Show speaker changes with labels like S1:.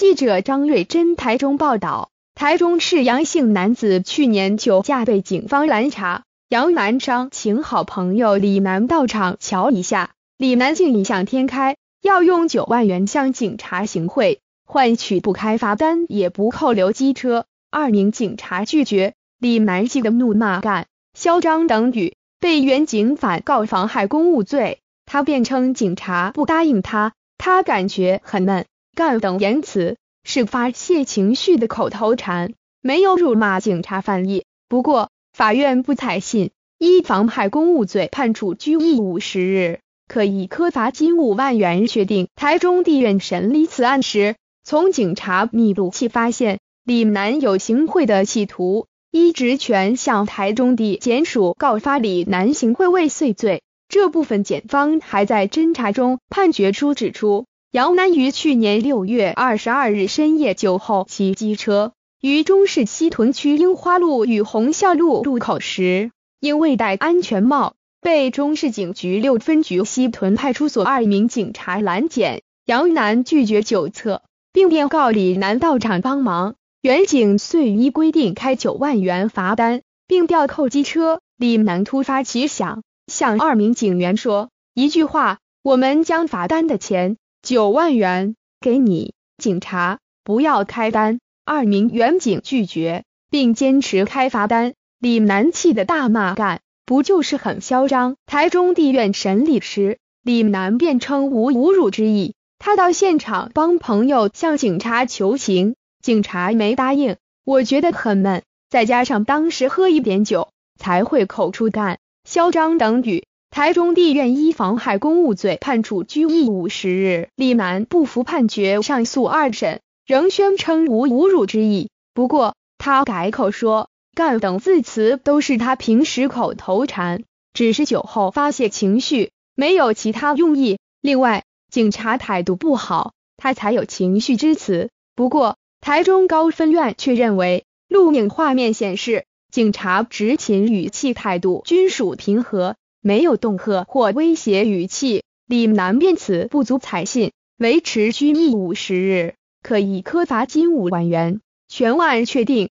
S1: 记者张瑞珍台中报道，台中市杨姓男子去年酒驾被警方拦查，杨男商请好朋友李楠到场瞧一下，李楠竟异想天开，要用九万元向警察行贿，换取不开罚单也不扣留机车。二名警察拒绝，李楠气的怒骂、干嚣张等语，被原警反告妨害公务罪。他辩称警察不答应他，他感觉很闷。干等言辞是发泄情绪的口头禅，没有辱骂警察犯意。不过，法院不采信，依妨害公务罪判处拘役五十日，可以科罚金五万元。确定台中地院审理此案时，从警察密录器发现李楠有行贿的企图，依职权向台中地检署告发李楠行贿未遂罪。这部分检方还在侦查中。判决书指出。杨楠于去年六月二十二日深夜酒后骑机车，于中市西屯区樱花路与红孝路路口时，因未戴安全帽，被中市警局六分局西屯派出所二名警察拦检。杨楠拒绝酒测，并便告李楠到场帮忙。原警遂依规定开九万元罚单，并吊扣机车。李楠突发奇想，向二名警员说一句话：“我们将罚单的钱。”九万元给你，警察不要开单。二名员警拒绝，并坚持开罚单。李楠气的大骂干，不就是很嚣张？台中地院审理时，李楠辩称无侮辱之意，他到现场帮朋友向警察求情，警察没答应。我觉得很闷，再加上当时喝一点酒，才会口出干嚣张等语。台中地院依妨害公务罪判处拘役五十日，李楠不服判决上诉二审，仍宣称无侮辱之意。不过他改口说“干”等字词都是他平时口头禅，只是酒后发泄情绪，没有其他用意。另外，警察态度不好，他才有情绪之词。不过台中高分院却认为，录影画面显示警察执勤语气态度均属平和。没有恫吓或威胁语气，李楠便此不足采信。维持拘役五十日，可以科罚金五万元。全案确定。